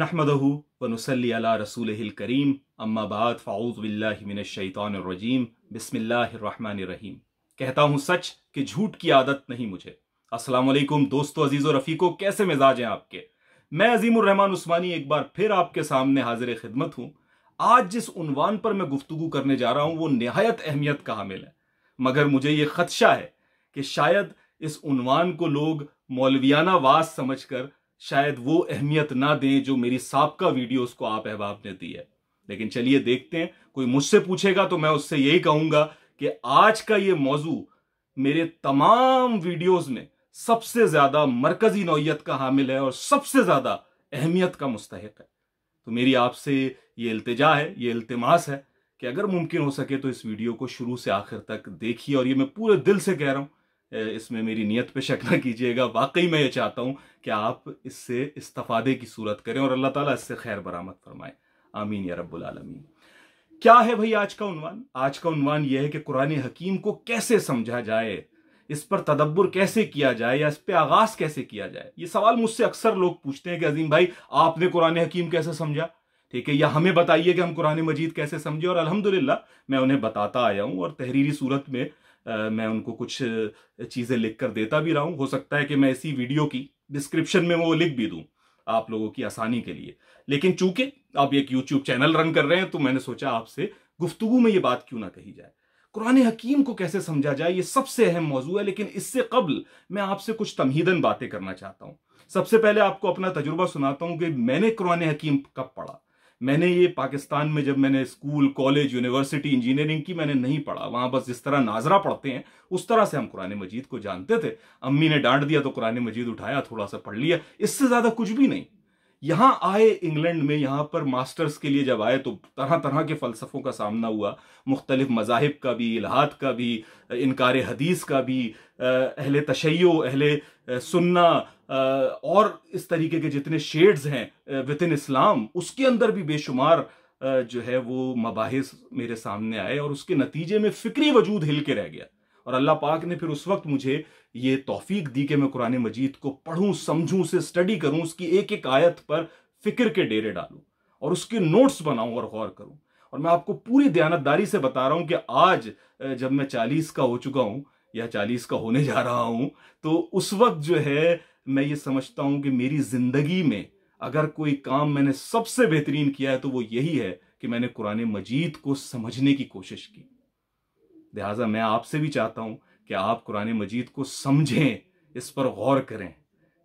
नहमदहू वनसली अला रसूल करीम अम्माबाद फ़ाउज़बिल्लिमिनशैतरजीम रहीम कहता हूँ सच कि झूठ की आदत नहीं मुझे अस्सलाम वालेकुम दोस्तों अजीज़ और रफ़ीको कैसे मिजाज हैं आपके मैं अजीमरहमान उस्मानी एक बार फिर आपके सामने हाजिर खिदमत हूँ आज जिस उनवान पर मैं गुफ्तगू करने जा रहा हूँ वो नहायत अहमियत का हामिल है मगर मुझे ये खदशा है कि शायद इस उनवान को लोग मौलवियाना वास समझ कर शायद वो अहमियत ना दें जो मेरी सबका वीडियो उसको आप अहबाब ने दी है लेकिन चलिए देखते हैं कोई मुझसे पूछेगा तो मैं उससे यही कहूंगा कि आज का ये मौजू मेरे तमाम वीडियोस में सबसे ज्यादा मरकजी नौीयत का हामिल है और सबसे ज्यादा अहमियत का मुस्तक है तो मेरी आपसे ये अल्तजा है ये अल्तमास है कि अगर मुमकिन हो सके तो इस वीडियो को शुरू से आखिर तक देखिए और ये मैं पूरे दिल से कह रहा हूं इसमें मेरी नीयत पे शक ना कीजिएगा वाकई मैं ये चाहता हूँ कि आप इससे इस्तफादे की सूरत करें और अल्लाह ताला इससे खैर बरामद फरमाए आमीन या रब्बुल आलमीन क्या है भाई आज का उनवान आज का उनवान यह है कि कुरान हकीम को कैसे समझा जाए इस पर तदब्बर कैसे किया जाए या इस पर आगाज कैसे किया जाए ये सवाल मुझसे अक्सर लोग पूछते हैं कि अजीम भाई आपने कुरान हकीम कैसे समझा ठीक है या हमें बताइए कि हम कुरान मजीद कैसे समझे और अल्हम्दुलिल्लाह मैं उन्हें बताता आया हूँ और तहरीरी सूरत में मैं उनको कुछ चीज़ें लिख कर देता भी रहा हूँ हो सकता है कि मैं इसी वीडियो की डिस्क्रिप्शन में वो लिख भी दूँ आप लोगों की आसानी के लिए लेकिन चूंकि आप एक यूट्यूब चैनल रन कर रहे हैं तो मैंने सोचा आपसे गुफ्तगु में ये बात क्यों ना कही जाए कुरान हकीम को कैसे समझा जाए ये सबसे अहम मौजू है लेकिन इससे कबल मैं आपसे कुछ तमहीदन बातें करना चाहता हूँ सबसे पहले आपको अपना तजुर्बा सुनाता हूँ कि मैंने कुरान हकीम कब पढ़ा मैंने ये पाकिस्तान में जब मैंने स्कूल कॉलेज यूनिवर्सिटी इंजीनियरिंग की मैंने नहीं पढ़ा वहां बस जिस तरह नाजरा पढ़ते हैं उस तरह से हम कुरान मजीद को जानते थे अम्मी ने डांट दिया तो कुरान मजीद उठाया थोड़ा सा पढ़ लिया इससे ज्यादा कुछ भी नहीं यहां आए इंग्लैंड में यहां पर मास्टर्स के लिए जब आए तो तरह तरह के फलसफों का सामना हुआ मुख्तलिफ मजाहब का भी इलाहात का भी इनकार हदीस का भी अहले तशैय अहले सुन्ना और इस तरीके के जितने शेड्स हैं विद इन इस्लाम उसके अंदर भी बेशुमार जो है वो मबाहिस मेरे सामने आए और उसके नतीजे में फ़िक्री वजूद हिल के रह गया और अल्लाह पाक ने फिर उस वक्त मुझे ये तौफीक दी कि मैं कुरान मजीद को पढ़ूँ समझूँ उसे स्टडी करूँ उसकी एक एक आयत पर फ़िक्र के डेरे डालूँ और उसके नोट्स बनाऊँ और गौर करूँ और मैं आपको पूरी दयानतदारी से बता रहा हूँ कि आज जब मैं चालीस का हो चुका हूँ या चालीस का होने जा रहा हूँ तो उस वक्त जो है मैं ये समझता हूं कि मेरी जिंदगी में अगर कोई काम मैंने सबसे बेहतरीन किया है तो वो यही है कि मैंने कुरान मजीद को समझने की कोशिश की लिहाजा मैं आपसे भी चाहता हूं कि आप कुरान मजीद को समझें इस पर गौर करें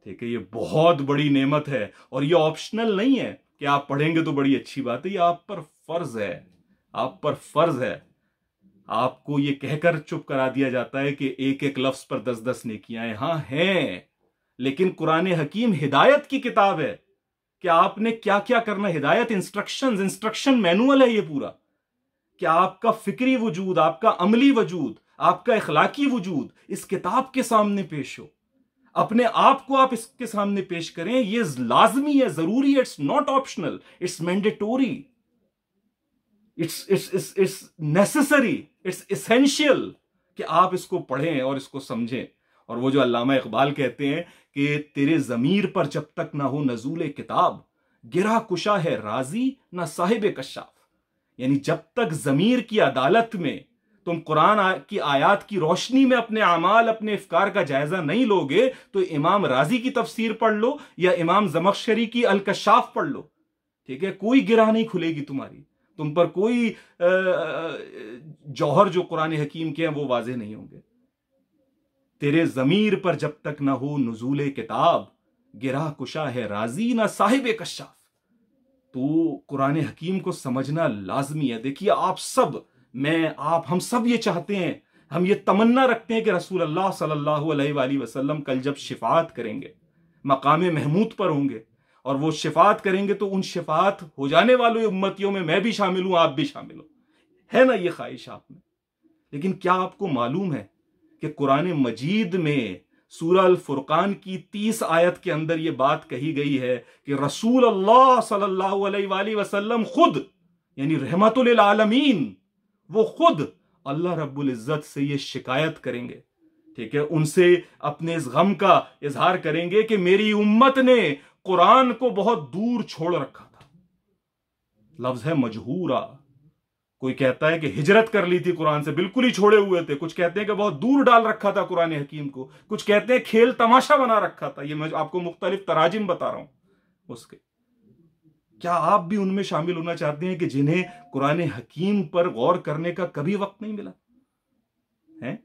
ठीक है ये बहुत बड़ी नेमत है और ये ऑप्शनल नहीं है कि आप पढ़ेंगे तो बड़ी अच्छी बात है ये आप पर फर्ज है आप पर फर्ज है आपको ये कहकर चुप करा दिया जाता है कि एक एक लफ्ज पर दस दस नेकियां हाँ हैं लेकिन कुरान हकीम हिदायत की किताब है कि आपने क्या क्या करना हिदायत इंस्ट्रक्शंस इंस्ट्रक्शन मैनुअल है ये पूरा कि आपका फिक्री वजूद आपका अमली वजूद आपका इखलाकी वजूद इस किताब के सामने पेश हो अपने आप को आप इसके सामने पेश करें ये लाजमी है जरूरी है it's not optional it's mandatory it's it's it's it's necessary it's essential कि आप इसको पढ़ें और इसको समझें और वो जो अल्लामा इकबाल कहते हैं कि तेरे जमीर पर जब तक ना हो नजूल किताब गिरा कुशा है राजी ना साहिब कशाफ यानी जब तक जमीर की अदालत में तुम कुरान की आयात की रोशनी में अपने अमाल अपने इफ्कार का जायजा नहीं लोगे तो इमाम राजी की तफसीर पढ़ लो या इमाम जमकशरी की अलकशाफ पढ़ लो ठीक है कोई गिरा नहीं खुलेगी तुम्हारी तुम पर कोई जौहर जो कुरान हकीम के हैं वो वाजे नहीं होंगे तेरे जमीर पर जब तक ना हो नजूल किताब गिरा कुशा है राजी ना साहिब कश्याफ तो कुरान हकीम को समझना लाजमी है देखिए आप सब मैं आप हम सब ये चाहते हैं हम ये तमन्ना रखते हैं कि रसूल अल्लाह सल्लल्लाहु अलैहि वसल्लम कल जब शिफात करेंगे मकाम महमूद पर होंगे और वो शिफात करेंगे तो उन शिफात हो जाने वालों उम्मतियों में मैं भी शामिल हूं आप भी शामिल हो है ना ये ख्वाहिश आप में लेकिन क्या आपको मालूम है कि कुरान मजीद में सूरल फुरकान की तीस आयत के अंदर यह बात कही गई है कि रसूल अल्लाह सल्लल्लाहु अलैहि वसल्लम खुद यानी रहमतुल आलमीन वो खुद अल्लाह रब्बुल इज़्ज़त से ये शिकायत करेंगे ठीक है उनसे अपने इस गम का इजहार करेंगे कि मेरी उम्मत ने कुरान को बहुत दूर छोड़ रखा था लफ्ज है मजहूरा कोई कहता है कि हिजरत कर ली थी कुरान से बिल्कुल ही छोड़े हुए थे कुछ कहते हैं कि बहुत दूर डाल रखा था कुरान हकीम को कुछ कहते हैं खेल तमाशा बना रखा था ये मैं आपको मुख्तलिफ तराजिम बता रहा हूं उसके क्या आप भी उनमें शामिल होना चाहते हैं कि जिन्हें कुरान हकीम पर गौर करने का कभी वक्त नहीं मिला है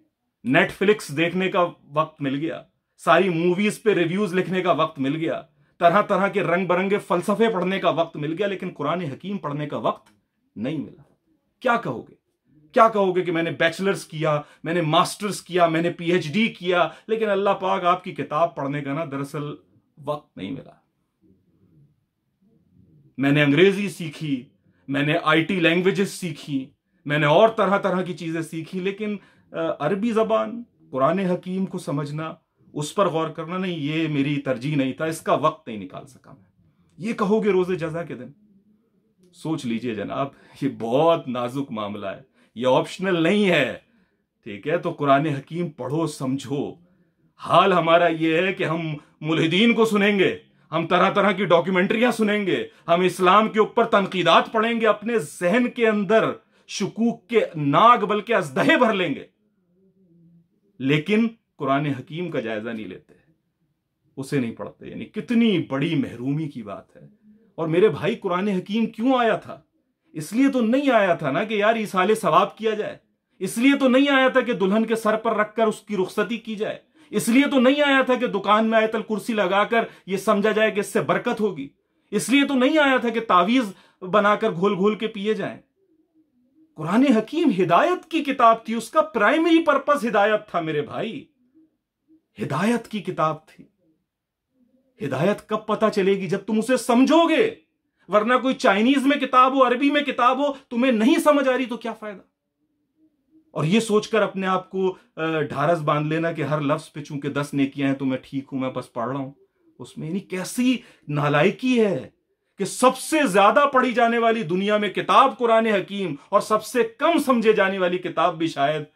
नेटफ्लिक्स देखने का वक्त मिल गया सारी मूवीज पे रिव्यूज लिखने का वक्त मिल गया तरह तरह के रंग बिरंगे फलसफे पढ़ने का वक्त मिल गया लेकिन कुरान हकीम पढ़ने का वक्त नहीं मिला क्या कहोगे क्या कहोगे कि मैंने बैचलर्स किया मैंने मास्टर्स किया मैंने पीएचडी किया लेकिन अल्लाह पाक आपकी किताब पढ़ने का ना दरअसल वक्त नहीं मिला मैंने अंग्रेजी सीखी मैंने आईटी लैंग्वेजेस सीखी मैंने और तरह तरह की चीजें सीखी लेकिन अरबी जबान कुरान हकीम को समझना उस पर गौर करना नहीं ये मेरी तरजीह नहीं था इसका वक्त नहीं निकाल सका मैं ये कहोगे रोजे जजा के दिन सोच लीजिए जनाब ये बहुत नाजुक मामला है ये ऑप्शनल नहीं है ठीक है तो कुरान हकीम पढ़ो समझो हाल हमारा ये है कि हम मुलहदीन को सुनेंगे हम तरह तरह की डॉक्यूमेंट्रियां सुनेंगे हम इस्लाम के ऊपर तनकीदात पढ़ेंगे अपने जहन के अंदर शकूक के नाग बल्कि अजदहे भर लेंगे लेकिन कुरान हकीम का जायजा नहीं लेते उसे नहीं पढ़ते यानी कितनी बड़ी महरूमी की बात है और मेरे भाई कुरान हकीम क्यों आया था इसलिए तो नहीं आया था ना कि यार इस सवाब किया जाए इसलिए तो नहीं आया था कि दुल्हन के सर पर रखकर उसकी रुख्सती की जाए इसलिए तो नहीं आया था कि दुकान में आयतल कुर्सी लगाकर यह समझा जाए कि इससे बरकत होगी इसलिए तो नहीं आया था कि तावीज बनाकर घोल घोल के पिए जाएं कुरान हकीम हिदायत की किताब थी उसका प्राइमरी पर्पस हिदायत था मेरे भाई हिदायत की किताब थी हिदायत कब पता चलेगी जब तुम उसे समझोगे वरना कोई चाइनीज में किताब हो अरबी में किताब हो तुम्हें नहीं समझ आ रही तो क्या फायदा और ये सोचकर अपने आप को ढारस बांध लेना कि हर लफ्ज पे चूंकि दस ने किया है तो मैं ठीक हूं मैं बस पढ़ रहा हूं उसमें यानी कैसी नालायकी है कि सबसे ज्यादा पढ़ी जाने वाली दुनिया में किताब कुरान हकीम और सबसे कम समझे जाने वाली किताब भी शायद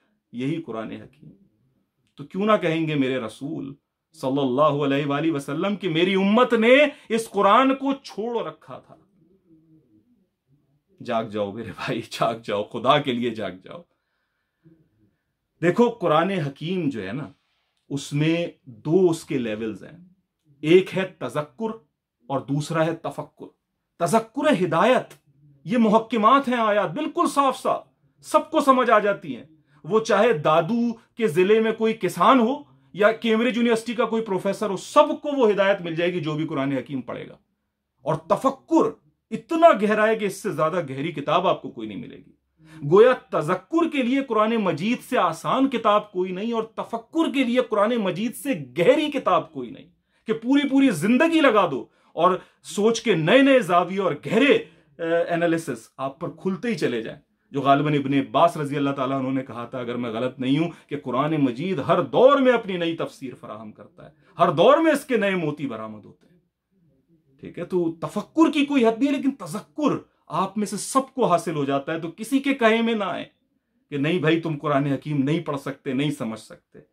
यही कुरान हकीम तो क्यों ना कहेंगे मेरे रसूल सल्लल्लाहु अलैहि वसल्लम की मेरी उम्मत ने इस कुरान को छोड़ रखा था जाग जाओ मेरे भाई जाग जाओ खुदा के लिए जाग जाओ देखो कुरान हकीम जो है ना उसमें दो उसके लेवल्स हैं एक है तजक्कुर और दूसरा है तफक्र तजक्र हिदायत ये मुहक्मात हैं आयात बिल्कुल साफ साफ सबको समझ आ जाती हैं वो चाहे दादू के जिले में कोई किसान हो या कैम्ब्रिज यूनिवर्सिटी का कोई प्रोफेसर हो सबको वो हिदायत मिल जाएगी जो भी कुरान हकीम पढ़ेगा और तफक्कुर इतना गहरा है कि इससे ज्यादा गहरी किताब आपको कोई नहीं मिलेगी गोया तजक्कुर के लिए कुरान मजीद से आसान किताब कोई नहीं और तफक्कुर के लिए कुरान मजीद से गहरी किताब कोई नहीं कि पूरी पूरी जिंदगी लगा दो और सोच के नए नए जाविये और गहरे एनालिसिस आप पर खुलते ही चले जाएं जो गालिबन इबन अब्बास रजी अल्लाह ताला उन्होंने कहा था अगर मैं गलत नहीं हूं कि कुरान मजीद हर दौर में अपनी नई तफसीर फराहम करता है हर दौर में इसके नए मोती बरामद होते हैं ठीक है तो तफक्कुर की कोई हद नहीं है लेकिन तजक्कुर आप में से सबको हासिल हो जाता है तो किसी के कहे में ना आए कि नहीं भाई तुम कुरान हकीम नहीं पढ़ सकते नहीं समझ सकते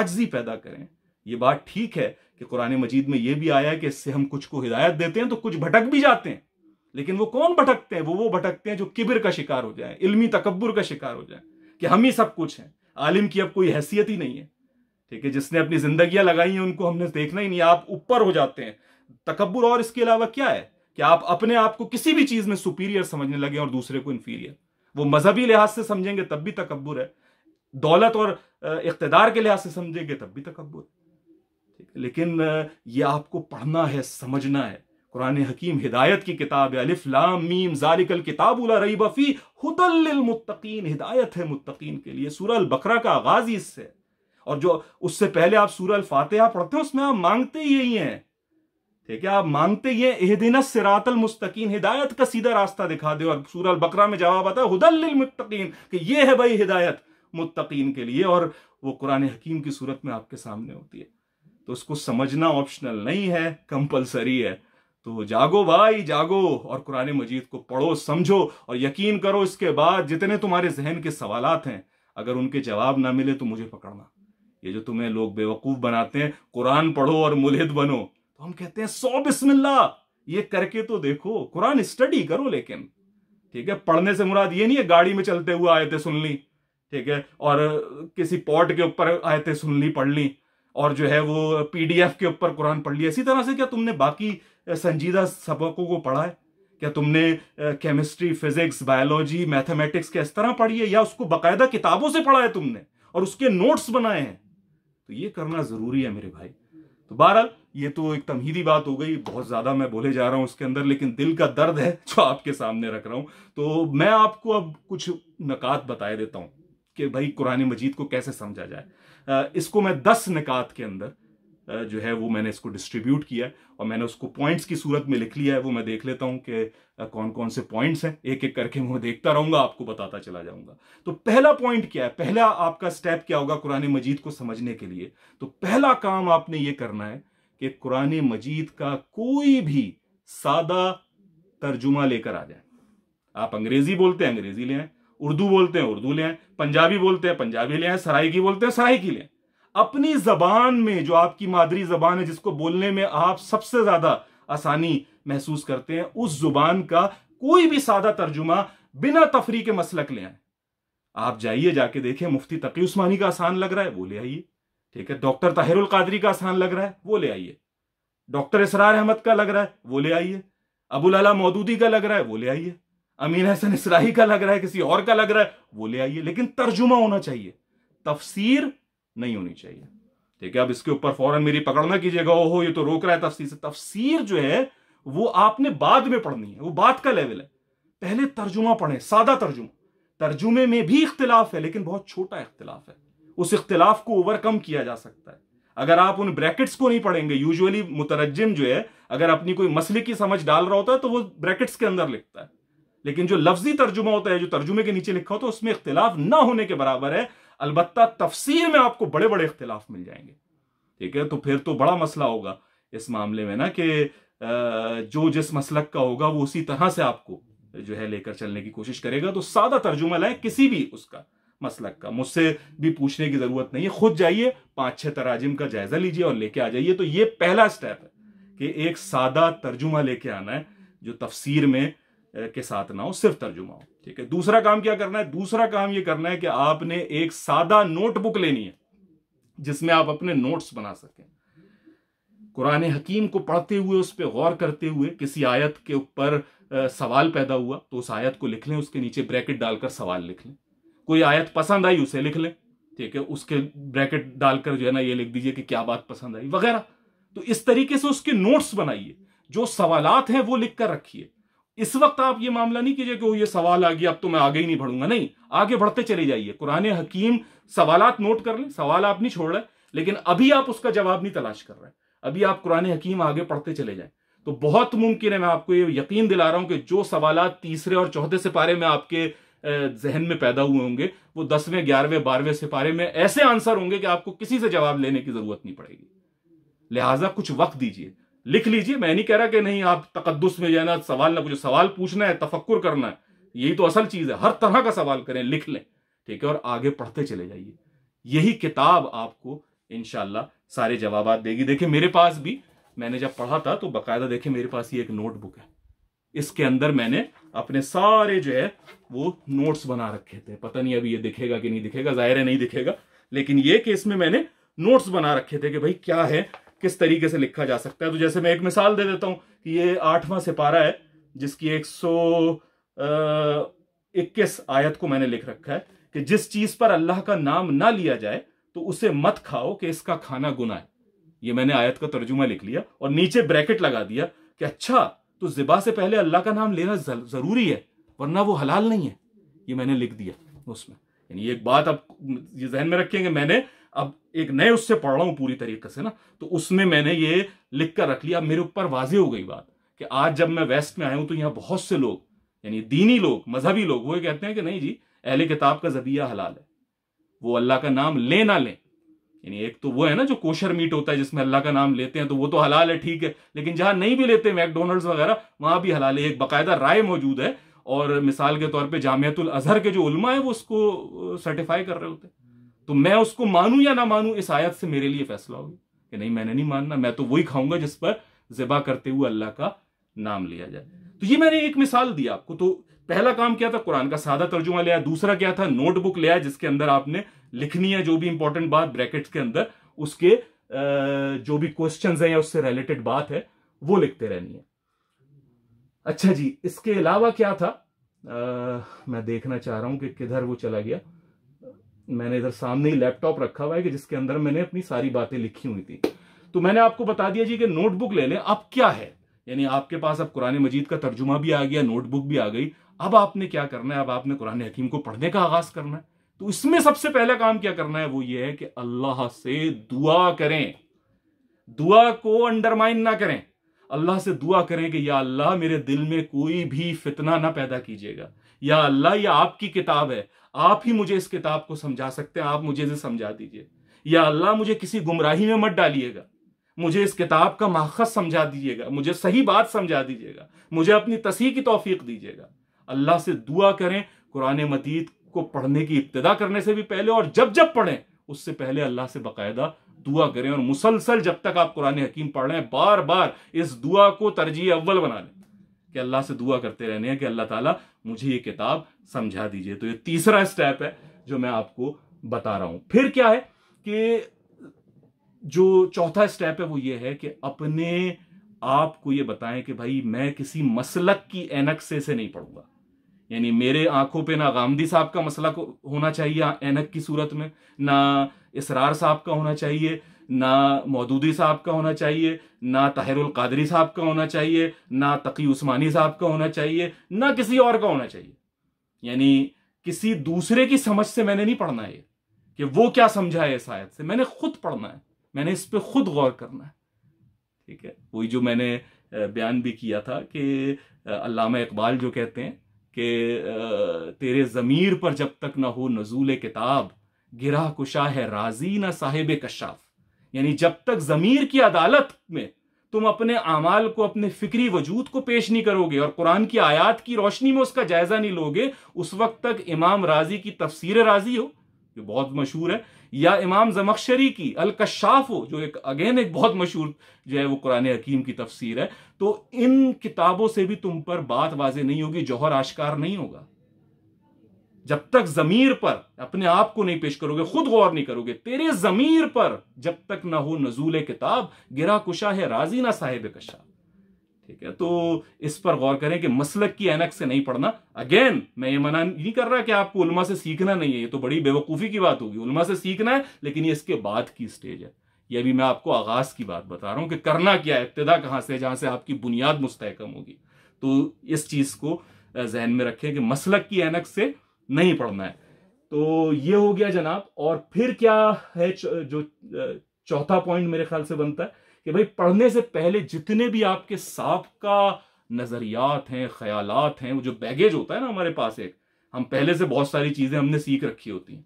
आजजी पैदा करें यह बात ठीक है कि कुरान मजीद में यह भी आया है कि इससे हम कुछ को हिदायत देते हैं तो कुछ भटक भी जाते हैं लेकिन वो कौन भटकते हैं वो वो भटकते हैं जो किबिर का शिकार हो जाए इल्मी तकबर का शिकार हो जाए कि हम ही सब कुछ हैं आलिम की अब कोई हैसियत ही नहीं है ठीक है जिसने अपनी जिंदगियां लगाई हैं उनको हमने देखना ही नहीं आप ऊपर हो जाते हैं तकबर और इसके अलावा क्या है कि आप अपने आप को किसी भी चीज में सुपीरियर समझने लगे और दूसरे को इंफीरियर वो मजहबी लिहाज से समझेंगे तब भी तकबर है दौलत और इकतदार के लिहाज से समझेंगे तब भी तकबर है लेकिन ये आपको पढ़ना है समझना है कुरान हकीम हिदायत की किताब है अलिफ लाम मीम जालिकल किताब उला रई बफी हुतलमुत्तकीन हिदायत है मुत्तकीन के लिए सूरह अल बकरा का आगाज ही इससे और जो उससे पहले आप सूरह अल फातिहा पढ़ते हैं उसमें आप मांगते यही हैं ठीक है आप मांगते ये एहदिन सिरातल मुस्तकीन हिदायत का सीधा रास्ता दिखा दे और सूरह अल बकरा में जवाब आता है हुदल मुत्तकीन कि ये है भाई हिदायत मुत्तकीन के लिए और वो कुरान हकीम की सूरत में आपके सामने होती है तो उसको समझना ऑप्शनल नहीं है कंपलसरी है तो जागो भाई जागो और कुरान मजीद को पढ़ो समझो और यकीन करो इसके बाद जितने तुम्हारे जहन के सवाल हैं अगर उनके जवाब ना मिले तो मुझे पकड़ना ये जो तुम्हें लोग बेवकूफ बनाते हैं कुरान पढ़ो और मुलहिद बनो तो हम कहते हैं सौ बिस्मिल्ला ये करके तो देखो कुरान स्टडी करो लेकिन ठीक है पढ़ने से मुराद ये नहीं है गाड़ी में चलते हुए आयतें सुन ली ठीक है और किसी पॉट के ऊपर आयतें सुन ली पढ़ ली और जो है वो पीडीएफ के ऊपर कुरान पढ़ लिया इसी तरह से क्या तुमने बाकी संजीदा सबकों को पढ़ा है क्या तुमने केमिस्ट्री फिजिक्स बायोलॉजी मैथमेटिक्स के इस तरह पढ़ी है या उसको बाकायदा किताबों से पढ़ा है तुमने और उसके नोट्स बनाए हैं तो ये करना ज़रूरी है मेरे भाई तो बहरहाल ये तो एक तमहीदी बात हो गई बहुत ज़्यादा मैं बोले जा रहा हूँ उसके अंदर लेकिन दिल का दर्द है जो आपके सामने रख रहा हूँ तो मैं आपको अब कुछ नकात बताए देता हूँ कि भाई कुरानी मजीद को कैसे समझा जाए इसको मैं दस निकात के अंदर जो है वो मैंने इसको डिस्ट्रीब्यूट किया है और मैंने उसको पॉइंट्स की सूरत में लिख लिया है वो मैं देख लेता हूँ कि कौन कौन से पॉइंट्स हैं एक एक करके मैं देखता रहूंगा आपको बताता चला जाऊंगा तो पहला पॉइंट क्या है पहला आपका स्टेप क्या होगा कुरान मजीद को समझने के लिए तो पहला काम आपने ये करना है कि कुरान मजीद का कोई भी सादा तर्जुमा लेकर आ जाए आप अंग्रेजी बोलते हैं अंग्रेजी ले आए उर्दू बोलते हैं उर्दू ले आए पंजाबी बोलते हैं पंजाबी ले आए की बोलते हैं सराइकी ले अपनी जबान में जो आपकी मादरी जबान है जिसको बोलने में आप सबसे ज्यादा आसानी महसूस करते हैं उस जुबान का कोई भी सादा तर्जुमा बिना तफरी के मसलक ले आए आप जाइए जाके देखें मुफ्ती तकी उस्मानी का आसान लग रहा है वो ले आइए ठीक है डॉक्टर ताहिरुल कादरी का आसान लग रहा है वो ले आइए डॉक्टर इसरार अहमद का लग रहा है वो ले आइए अबुल अला मौदूदी का लग रहा है वो ले आइए अमीन हसन इसराही का लग रहा है किसी और का लग रहा है वो ले आइए लेकिन तर्जुमा होना चाहिए तफसीर नहीं होनी चाहिए ठीक है अब इसके ऊपर फौरन मेरी पकड़ ना कीजिएगा ओहो ये तो रोक रहा है तफसीर से तफसीर जो है वो आपने बाद में पढ़नी है वो बात का लेवल है पहले तर्जुमा पढ़े सादा तर्जुमा तर्जुमे में भी इख्तिलाफ है लेकिन बहुत छोटा इख्तिलाफ है उस इख्तिलाफ को ओवरकम किया जा सकता है अगर आप उन ब्रैकेट्स को नहीं पढ़ेंगे यूजुअली मुतरजम जो है अगर अपनी कोई मसले की समझ डाल रहा होता है तो वो ब्रैकेट्स के अंदर लिखता है लेकिन जो लफ्जी तर्जुमा होता है जो तर्जुमे के नीचे लिखा होता है उसमें इख्तिलाफ ना होने के बराबर है अलबत्ता तफसीर में आपको बड़े बड़े इख्तलाफ मिल जाएंगे ठीक है तो फिर तो बड़ा मसला होगा इस मामले में ना कि जो जिस मसलक का होगा वो उसी तरह से आपको जो है लेकर चलने की कोशिश करेगा तो सादा तर्जुमा लाए किसी भी उसका मसलक का मुझसे भी पूछने की जरूरत नहीं है खुद जाइए पांच छह तराजिम का जायजा लीजिए और लेके आ जाइए तो ये पहला स्टेप है कि एक सादा तर्जुमा लेके आना है जो तफसीर में के साथ ना हो सिर्फ तर्जुमा हो ठीक है दूसरा काम क्या करना है दूसरा काम ये करना है कि आपने एक सादा नोटबुक लेनी है जिसमें आप अपने नोट्स बना सकें कुरान हकीम को पढ़ते हुए उस पर गौर करते हुए किसी आयत के ऊपर सवाल पैदा हुआ तो उस आयत को लिख लें उसके नीचे ब्रैकेट डालकर सवाल लिख लें कोई आयत पसंद आई उसे लिख लें ठीक है उसके ब्रैकेट डालकर जो है ना ये लिख दीजिए कि क्या बात पसंद आई वगैरह तो इस तरीके से उसके नोट्स बनाइए जो सवालात हैं वो लिख कर रखिए इस वक्त आप ये मामला नहीं कीजिए कि वो ये सवाल आ गया अब तो मैं आगे ही नहीं बढ़ूंगा नहीं आगे बढ़ते चले जाइए कुरान हकीम सवालात नोट कर लें सवाल आप नहीं छोड़ रहे लेकिन अभी आप उसका जवाब नहीं तलाश कर रहे अभी आप कुरान हकीम आगे पढ़ते चले जाए तो बहुत मुमकिन है मैं आपको ये यकीन दिला रहा हूं कि जो सवाल तीसरे और चौथे सिपारे में आपके जहन में पैदा हुए होंगे वो दसवें ग्यारहवें बारहवें सिपारे में ऐसे आंसर होंगे कि आपको किसी से जवाब लेने की जरूरत नहीं पड़ेगी लिहाजा कुछ वक्त दीजिए लिख लीजिए मैं नहीं कह रहा कि नहीं आप तकदस में जाना सवाल ना पूछो सवाल पूछना है तफक्कुर करना है यही तो असल चीज है हर तरह का सवाल करें लिख लें ठीक है और आगे पढ़ते चले जाइए यही किताब आपको इनशाला सारे जवाब देगी देखिए मेरे पास भी मैंने जब पढ़ा था तो बाकायदा देखे मेरे पास ये एक नोटबुक है इसके अंदर मैंने अपने सारे जो है वो नोट्स बना रखे थे पता नहीं अभी ये दिखेगा कि नहीं दिखेगा जाहिर है नहीं दिखेगा लेकिन ये कि इसमें मैंने नोट्स बना रखे थे कि भाई क्या है किस तरीके से लिखा जा सकता है तो जैसे मैं एक मिसाल दे देता हूं कि ये आठवां सिपारा है जिसकी एक इक्कीस आयत को मैंने लिख रखा है कि जिस चीज पर अल्लाह का नाम ना लिया जाए तो उसे मत खाओ कि इसका खाना गुना है ये मैंने आयत का तर्जुमा लिख लिया और नीचे ब्रैकेट लगा दिया कि अच्छा तो जिबा से पहले अल्लाह का नाम लेना जरूरी है वरना वो हलाल नहीं है ये मैंने लिख दिया उसमें यानी एक बात आप ये जहन में रखेंगे मैंने अब एक नए उससे पढ़ रहा हूं पूरी तरीके से ना तो उसमें मैंने ये लिख कर रख लिया मेरे ऊपर वाजी हो गई बात कि आज जब मैं वेस्ट में आया हूं तो यहाँ बहुत से लोग यानी दीनी लोग मजहबी लोग वो ये कहते हैं कि नहीं जी अहले किताब का जबिया हलाल है वो अल्लाह का नाम ले ना लें यानी एक तो वो है ना जो कोशर मीट होता है जिसमें अल्लाह का नाम लेते हैं तो वो तो हलाल है ठीक है लेकिन जहां नहीं भी लेते मैकडोनल्ड्स वगैरह वहां भी हलाल है एक बाकायदा राय मौजूद है और मिसाल के तौर पर जामियतुल अजहर के जो उलमा है वो उसको सर्टिफाई कर रहे होते हैं तो मैं उसको मानू या ना मानू इस आयत से मेरे लिए फैसला होगा कि नहीं मैंने नहीं मानना मैं तो वही खाऊंगा जिस पर जिबा करते हुए अल्लाह का नाम लिया जाए तो ये मैंने एक मिसाल दी आपको तो पहला काम क्या था कुरान का सादा तर्जुमा लिया दूसरा क्या था नोटबुक लिया जिसके अंदर आपने लिखनी है जो भी इंपॉर्टेंट बात ब्रैकेट के अंदर उसके जो भी क्वेश्चन है या उससे रिलेटेड बात है वो लिखते रहनी है अच्छा जी इसके अलावा क्या था आ, मैं देखना चाह रहा हूं कि किधर वो चला गया मैंने इधर सामने ही लैपटॉप रखा हुआ है कि जिसके अंदर मैंने अपनी सारी बातें लिखी हुई थी तो मैंने आपको बता दिया जी कि नोटबुक ले लें अब क्या है यानी आपके पास अब कुरान मजीद का तर्जुमा भी आ गया नोटबुक भी आ गई अब आपने क्या करना है अब आपने कुरान हकीम को पढ़ने का आगाज करना है तो इसमें सबसे पहला काम क्या करना है वो ये है कि अल्लाह से दुआ करें दुआ को अंडरमाइन ना करें अल्लाह से दुआ करें कि या अल्लाह मेरे दिल में कोई भी फितना ना पैदा कीजिएगा या अल्लाह ये आपकी किताब है आप ही मुझे इस किताब को समझा सकते हैं आप मुझे इसे समझा दीजिए या अल्लाह मुझे किसी गुमराही में मत डालिएगा मुझे इस किताब का माखज समझा दीजिएगा मुझे सही बात समझा दीजिएगा मुझे अपनी तसीह की तोफीक दीजिएगा अल्लाह से दुआ करें कुरान मदीद को पढ़ने की इब्तदा करने से भी पहले और जब जब पढ़ें उससे पहले अल्लाह से बाकायदा दुआ करें और मुसलसल जब तक आप कुरान हकीम पढ़ रहे हैं बार बार इस दुआ को तरजीह अव्वल बना लें कि अल्लाह से दुआ करते रहने हैं कि अल्लाह ताला मुझे ये किताब समझा दीजिए तो ये तीसरा स्टेप है जो मैं आपको बता रहा हूं फिर क्या है कि जो चौथा स्टेप है वो ये है कि अपने आप को ये बताएं कि भाई मैं किसी मसलक की एनक से नहीं पढ़ूंगा यानी मेरे आंखों पे ना गांधी साहब का मसलक होना चाहिए एनक की सूरत में ना इसरार साहब का होना चाहिए ना मौदूदी साहब का होना चाहिए ना ताहिरुल कादरी साहब का होना चाहिए ना तकी उस्मानी साहब का होना चाहिए ना किसी और का होना चाहिए यानी किसी दूसरे की समझ से मैंने नहीं पढ़ना ये कि वो क्या समझा है इस आयत से मैंने खुद पढ़ना है मैंने इस पर खुद गौर करना है ठीक है वही जो मैंने बयान भी किया था कि अल्लामा इकबाल जो कहते हैं कि तेरे ज़मीर पर जब तक ना हो नजूल किताब गिरा कुशा है राजी ना साहिब कशाफ यानी जब तक जमीर की अदालत में तुम अपने अमाल को अपने फिक्री वजूद को पेश नहीं करोगे और कुरान की आयात की रोशनी में उसका जायजा नहीं लोगे उस वक्त तक इमाम राजी की तफसीर राजी हो जो बहुत मशहूर है या इमाम जमक्शरी की अलकशाफ हो जो एक अगेन एक बहुत मशहूर जो है वो कुरान हकीम की तफसीर है तो इन किताबों से भी तुम पर बात वाजे नहीं होगी जौहर आश्कार नहीं होगा जब तक जमीर पर अपने आप को नहीं पेश करोगे खुद गौर नहीं करोगे तेरे जमीर पर जब तक ना हो नजूल किताब गिरा कुशा है राजी ना साहेब कशा ठीक है तो इस पर गौर करें कि मसलक की एनक से नहीं पढ़ना अगेन मैं ये मना नहीं कर रहा कि आपको उलमा से सीखना नहीं है ये तो बड़ी बेवकूफ़ी की बात होगी उलमा से सीखना है लेकिन ये इसके बाद की स्टेज है ये भी मैं आपको आगाज की बात बता रहा हूँ कि करना क्या है इब्तदा कहाँ से जहाँ से आपकी बुनियाद मुस्तकम होगी तो इस चीज़ को जहन में रखें कि मसलक की एनक से नहीं पढ़ना है तो ये हो गया जनाब और फिर क्या है जो चौथा पॉइंट मेरे ख्याल से बनता है कि भाई पढ़ने से पहले जितने भी आपके का नजरियात हैं ख्यालात हैं वो जो बैगेज होता है ना हमारे पास एक हम पहले से बहुत सारी चीजें हमने सीख रखी होती हैं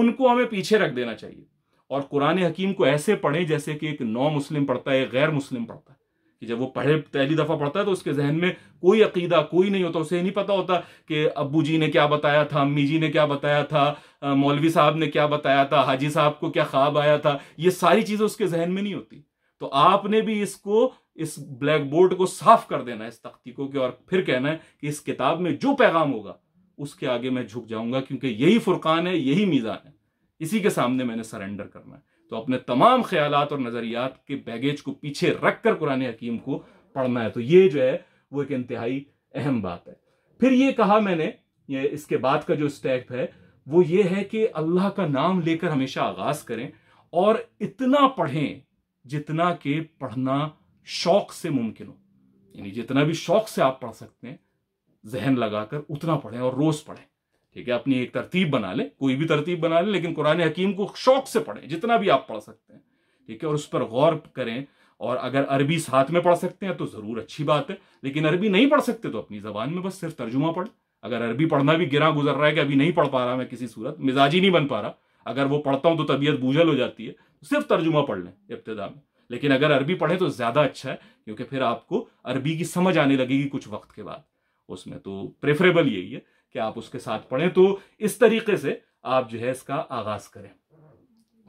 उनको हमें पीछे रख देना चाहिए और कुरान हकीम को ऐसे पढ़ें जैसे कि एक नौ मुस्लिम पढ़ता है गैर मुस्लिम पढ़ता है जब वो पहले पहली दफ़ा पढ़ता है तो उसके जहन में कोई अकीदा कोई नहीं होता उसे नहीं पता होता कि अबू जी ने क्या बताया था अम्मी जी ने क्या बताया था मौलवी साहब ने क्या बताया था हाजी साहब को क्या ख्वाब आया था ये सारी चीज़ें उसके जहन में नहीं होती तो आपने भी इसको इस ब्लैक बोर्ड को साफ कर देना है इस तख्ती को कि और फिर कहना है कि इस किताब में जो पैगाम होगा उसके आगे मैं झुक जाऊंगा क्योंकि यही फुरकान है यही मीज़ान है इसी के सामने मैंने सरेंडर करना है तो अपने तमाम ख्याल और नज़रियात के बैगेज को पीछे रख कर कुरान हकीम को पढ़ना है तो ये जो है वो एक इंतहाई अहम बात है फिर ये कहा मैंने ये इसके बाद का जो स्टेप है वो ये है कि अल्लाह का नाम लेकर हमेशा आगाज करें और इतना पढ़ें जितना कि पढ़ना शौक से मुमकिन हो यानी जितना भी शौक से आप पढ़ सकते हैं जहन लगाकर उतना पढ़ें और रोज पढ़ें ठीक है अपनी एक तरतीब बना ले कोई भी तरतीब बना ले लेकिन कुरान हकीम को शौक से पढ़ें जितना भी आप पढ़ सकते हैं ठीक है और उस पर गौर करें और अगर अरबी साथ में पढ़ सकते हैं तो ज़रूर अच्छी बात है लेकिन अरबी नहीं पढ़ सकते तो अपनी ज़बान में बस सिर्फ तर्जुमा पढ़ अगर अरबी पढ़ना भी गिरा गुजर रहा है कि अभी नहीं पढ़ पा रहा मैं किसी सूरत मिजाजी नहीं बन पा रहा अगर वो पढ़ता हूँ तो तबीयत बूझल हो जाती है तो सिर्फ तर्जुमा पढ़ लें इब्तदा में लेकिन अगर अरबी पढ़ें तो ज़्यादा अच्छा है क्योंकि फिर आपको अरबी की समझ आने लगेगी कुछ वक्त के बाद उसमें तो प्रेफरेबल यही है कि आप उसके साथ पढ़ें तो इस तरीके से आप जो है इसका आगाज करें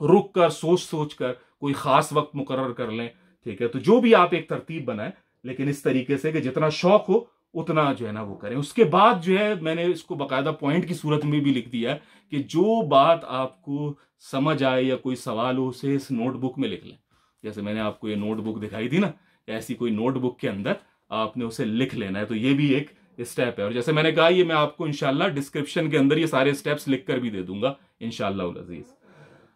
रुक कर सोच सोच कर कोई खास वक्त मुकर कर लें ठीक है तो जो भी आप एक तरतीब बनाए लेकिन इस तरीके से कि जितना शौक हो उतना जो है ना वो करें उसके बाद जो है मैंने इसको बाकायदा पॉइंट की सूरत में भी लिख दिया है कि जो बात आपको समझ आए या कोई सवाल हो उसे इस नोटबुक में लिख लें जैसे मैंने आपको ये नोटबुक दिखाई थी ना ऐसी कोई नोटबुक के अंदर आपने उसे लिख लेना है तो ये भी एक स्टेप है और जैसे मैंने कहा ये मैं आपको इनशाला डिस्क्रिप्शन के अंदर ये सारे स्टेप्स लिख कर भी दे दूंगा इनशाला अजीज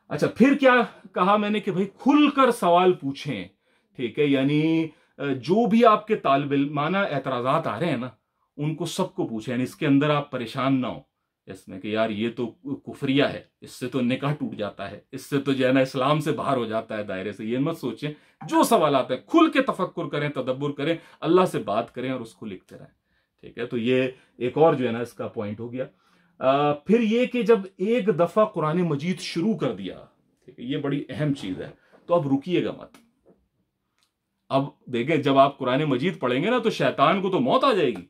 अच्छा फिर क्या कहा मैंने कि भाई खुलकर सवाल पूछें ठीक है यानी जो भी आपके तालब माना एतराजात आ रहे हैं ना उनको सबको पूछें यानी इसके अंदर आप परेशान ना हो इसमें कि यार ये तो कुफरिया है इससे तो निकाह टूट जाता है इससे तो जो है ना इस्लाम से बाहर हो जाता है दायरे से ये मत सोचें जो सवाल आते हैं खुल के तफक्कुर करें तदब्बर करें अल्लाह से बात करें और उसको लिखते रहें ठीक है तो ये एक और जो है ना इसका पॉइंट हो गया आ, फिर ये कि जब एक दफा कुरान मजीद शुरू कर दिया ठीक है ये बड़ी अहम चीज है तो अब रुकिएगा मत अब देखे जब आप कुरान मजीद पढ़ेंगे ना तो शैतान को तो मौत आ जाएगी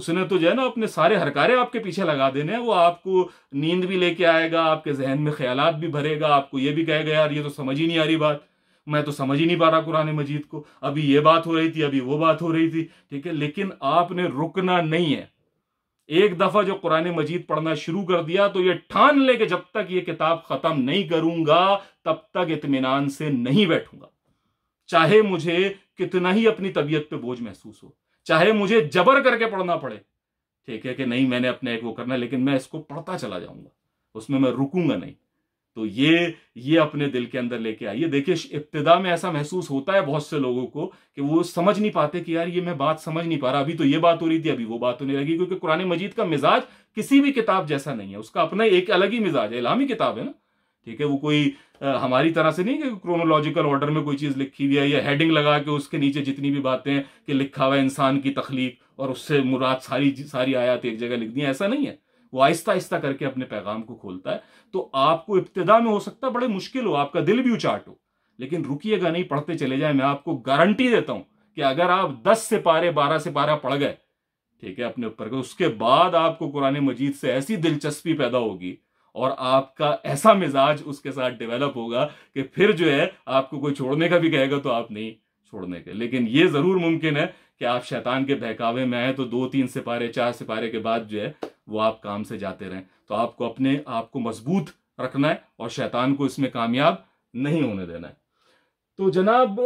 उसने तो जो है ना अपने सारे हरकारे आपके पीछे लगा देने हैं वो आपको नींद भी लेके आएगा आपके जहन में ख्याल भी भरेगा आपको ये भी कहेगा यार ये तो समझ ही नहीं आ रही बात मैं तो समझ ही नहीं पा रहा कुरान मजीद को अभी ये बात हो रही थी अभी वो बात हो रही थी ठीक है लेकिन आपने रुकना नहीं है एक दफा जो कुरान मजीद पढ़ना शुरू कर दिया तो ये ठान ले कि जब तक ये किताब खत्म नहीं करूंगा तब तक इतमान से नहीं बैठूंगा चाहे मुझे कितना ही अपनी तबीयत पे बोझ महसूस हो चाहे मुझे जबर करके पढ़ना पड़े ठीक है कि नहीं मैंने अपने एक वो करना लेकिन मैं इसको पढ़ता चला जाऊंगा उसमें मैं रुकूंगा नहीं तो ये ये अपने दिल के अंदर लेके आइए देखिए इब्तदा में ऐसा महसूस होता है बहुत से लोगों को कि वो समझ नहीं पाते कि यार ये मैं बात समझ नहीं पा रहा अभी तो ये बात हो रही थी अभी वो बात होने लगी क्योंकि कुरान मजीद का मिजाज किसी भी किताब जैसा नहीं है उसका अपना एक अलग ही मिजाज है इलामी किताब है ना ठीक है वो कोई आ, हमारी तरह से नहीं कि क्रोनोलॉजिकल ऑर्डर में कोई चीज़ लिखी हुई है या हेडिंग लगा के उसके नीचे जितनी भी बातें कि लिखा हुआ है इंसान की तखलीक और उससे मुराद सारी सारी आयात एक जगह लिख दी ऐसा नहीं है वो आहिस्ता आहिस्ता करके अपने पैगाम को खोलता है तो आपको इब्तदा में हो सकता है बड़े मुश्किल हो आपका दिल भी उचाट हो लेकिन रुकिएगा नहीं पढ़ते चले जाए मैं आपको गारंटी देता हूं कि अगर आप दस से पारे बारह से पारा पढ़ गए ठीक है अपने ऊपर उसके बाद आपको कुरान मजीद से ऐसी दिलचस्पी पैदा होगी और आपका ऐसा मिजाज उसके साथ डेवलप होगा कि फिर जो है आपको कोई छोड़ने का भी कहेगा तो आप नहीं छोड़ने के लेकिन ये जरूर मुमकिन है कि आप शैतान के बहकावे में आए तो दो तीन सिपारे चार सिपारे के बाद जो है वो आप काम से जाते रहें तो आपको अपने आप को मजबूत रखना है और शैतान को इसमें कामयाब नहीं होने देना है तो जनाब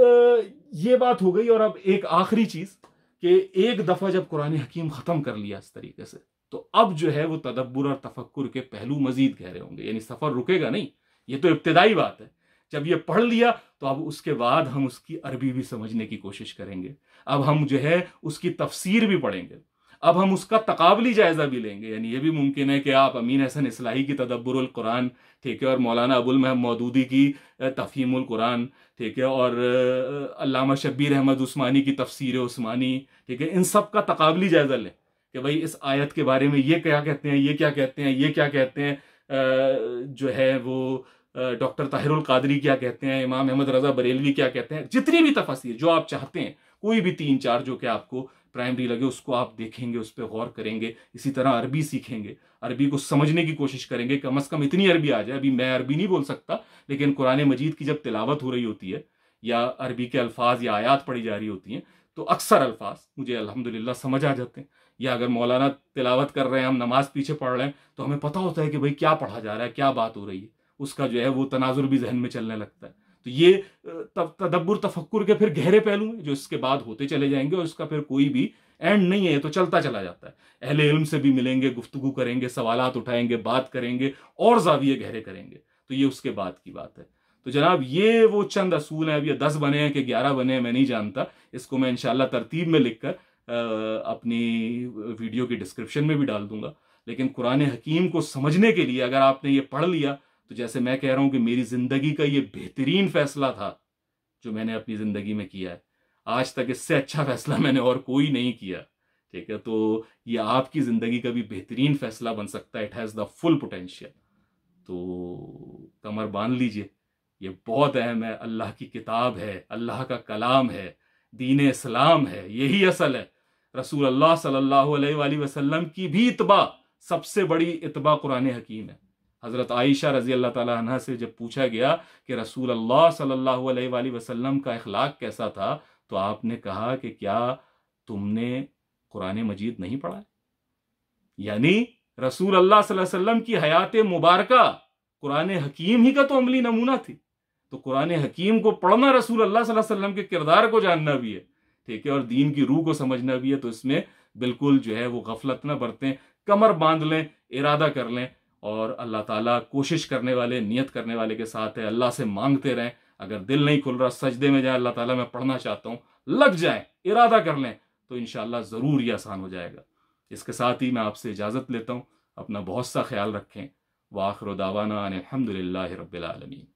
ये बात हो गई और अब एक आखिरी चीज कि एक दफा जब कुरान हकीम खत्म कर लिया इस तरीके से तो अब जो है वो तदब्बर और तफक्कुर के पहलू मजीद गहरे होंगे यानी सफर रुकेगा नहीं ये तो इब्तदाई बात है जब ये पढ़ लिया तो अब उसके बाद हम उसकी अरबी भी समझने की कोशिश करेंगे अब हम जो है उसकी तफसीर भी पढ़ेंगे अब हम उसका तकाबली जायजा भी लेंगे यानी यह भी मुमकिन है कि आप अमीन हसन इसलाही की तदब्बरकुरान ठीक है और मौलाना अबुल महम मौदूदी की तफहीमुल कुरान ठीक है और अलामा शब्बीर अहमद उस्मानी की तफसीर उस्मानी ठीक है इन सब का तकाबली जायजा लें कि भाई इस आयत के बारे में ये क्या कहते हैं ये क्या कहते हैं ये क्या कहते हैं जो है वो डॉक्टर ताहिरुल कादरी क्या कहते हैं इमाम अहमद रजा बरेलवी क्या कहते हैं जितनी भी तफसीर जो आप चाहते हैं कोई भी तीन चार जो कि आपको प्राइमरी लगे उसको आप देखेंगे उस पर गौर करेंगे इसी तरह अरबी सीखेंगे अरबी को समझने की कोशिश करेंगे कम अज़ कम इतनी अरबी आ जाए अभी मैं अरबी नहीं बोल सकता लेकिन कुरान मजीद की जब तिलावत हो रही होती है या अरबी के अल्फाज या आयात पढ़ी जा रही होती हैं तो अक्सर अल्फाज मुझे अलहमदिल्ला समझ आ जाते हैं या अगर मौलाना तिलावत कर रहे हैं हम नमाज पीछे पढ़ रहे हैं तो हमें पता होता है कि भाई क्या पढ़ा जा रहा है क्या बात हो रही है उसका जो है वो तनाजुर भी जहन में चलने लगता है तो ये तदब्बर तफक्कुर के फिर गहरे पहलू हैं जो इसके बाद होते चले जाएंगे और इसका फिर कोई भी एंड नहीं है तो चलता चला जाता है अहले इल्म से भी मिलेंगे गुफ्तगु करेंगे सवालत उठाएंगे बात करेंगे और जाविये गहरे करेंगे तो ये उसके बाद की बात है तो जनाब ये वो चंद असूल हैं अब ये दस बने हैं कि ग्यारह बने हैं मैं नहीं जानता इसको मैं इनशाला तरतीब में लिख कर अपनी वीडियो की डिस्क्रिप्शन में भी डाल दूंगा लेकिन कुरान हकीम को समझने के लिए अगर आपने ये पढ़ लिया तो जैसे मैं कह रहा हूं कि मेरी जिंदगी का ये बेहतरीन फैसला था जो मैंने अपनी जिंदगी में किया है आज तक इससे अच्छा फैसला मैंने और कोई नहीं किया ठीक है तो ये आपकी जिंदगी का भी बेहतरीन फैसला बन सकता है it has the full potential तो कमर बांध लीजिए ये बहुत अहम है अल्लाह की किताब है अल्लाह का कलाम है दीन इस्लाम है यही असल है रसूल अल्लाह सल्लल्लाहु अलैहि वसल्लम की भी इतबा सबसे बड़ी इतबा कुरान हकीम है हज़रत आयशा रज़ी अल्लाह तह से जब पूछा गया कि रसूल अल्लाह सल्लल्लाहु अलैहि वसल्लम का अखलाक कैसा था तो आपने कहा कि क्या तुमने कुरान मजीद नहीं पढ़ा यानी रसूल अल्लाह वसल्लम की हयात मुबारक कुरान हकीम ही का तो अमली नमूना थी तो कुरान हकीम को पढ़ना रसूल अल्लाह वसल्लम के किरदार को जानना भी है ठीक है और दीन की रूह को समझना भी है तो इसमें बिल्कुल जो है वो गफलत ना बरतें कमर बांध लें इरादा कर लें और अल्लाह ताला कोशिश करने वाले नियत करने वाले के साथ है अल्लाह से मांगते रहें अगर दिल नहीं खुल रहा सजदे में जाए अल्लाह ताला मैं पढ़ना चाहता हूँ लग जाए इरादा कर लें तो इन ज़रूर ये आसान हो जाएगा इसके साथ ही मैं आपसे इजाज़त लेता हूँ अपना बहुत सा ख्याल रखें वाखर दावाना अलहमदिल्ला रबालमीन